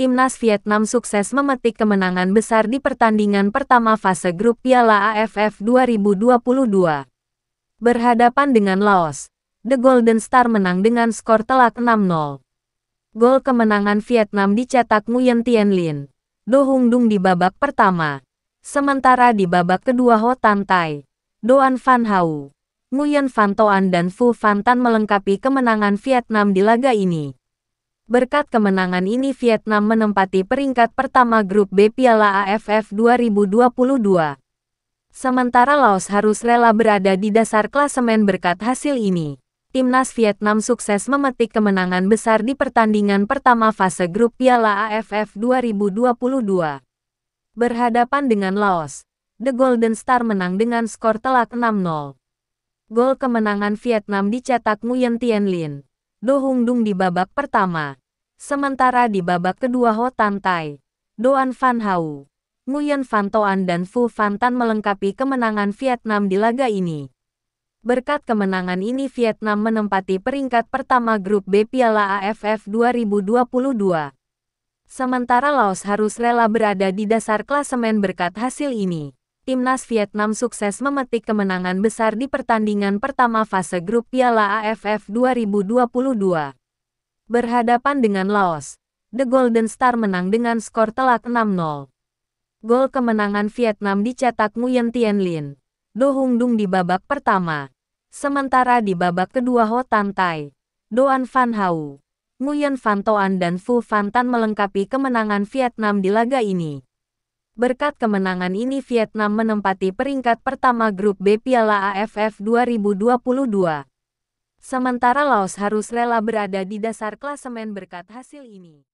timnas Vietnam sukses memetik kemenangan besar di pertandingan pertama fase grup Piala AFF 2022. Berhadapan dengan Laos, The Golden Star menang dengan skor telak 6-0. Gol kemenangan Vietnam dicetak Nguyen Tien Lin, Do Hung Dung di babak pertama. Sementara di babak kedua Ho Tan Tai, Doan Van Hau, Nguyen Van Toan dan Phu Van Tan melengkapi kemenangan Vietnam di laga ini. Berkat kemenangan ini Vietnam menempati peringkat pertama grup B Piala AFF 2022. Sementara Laos harus rela berada di dasar klasemen berkat hasil ini. Timnas Vietnam sukses memetik kemenangan besar di pertandingan pertama fase grup Piala AFF 2022. Berhadapan dengan Laos, The Golden Star menang dengan skor telak 6-0. Gol kemenangan Vietnam dicetak Nguyen Tien Lin, Do Hung Dung di babak pertama. Sementara di babak kedua Ho Tan Tai, Doan Van Hau, Nguyen Van Toan dan Fu Van Tan melengkapi kemenangan Vietnam di laga ini. Berkat kemenangan ini Vietnam menempati peringkat pertama grup B Piala AFF 2022. Sementara Laos harus rela berada di dasar klasemen berkat hasil ini. Timnas Vietnam sukses memetik kemenangan besar di pertandingan pertama fase grup Piala AFF 2022 berhadapan dengan Laos. The Golden Star menang dengan skor telak 6-0. Gol kemenangan Vietnam dicetak Nguyen Tien Lin, Do Hung Dung di babak pertama. Sementara di babak kedua Ho Tan Tai, Doan Van Hau, Nguyen Van Toan dan Fu Van Tan melengkapi kemenangan Vietnam di laga ini. Berkat kemenangan ini Vietnam menempati peringkat pertama grup B Piala AFF 2022. Sementara Laos harus rela berada di dasar klasemen berkat hasil ini.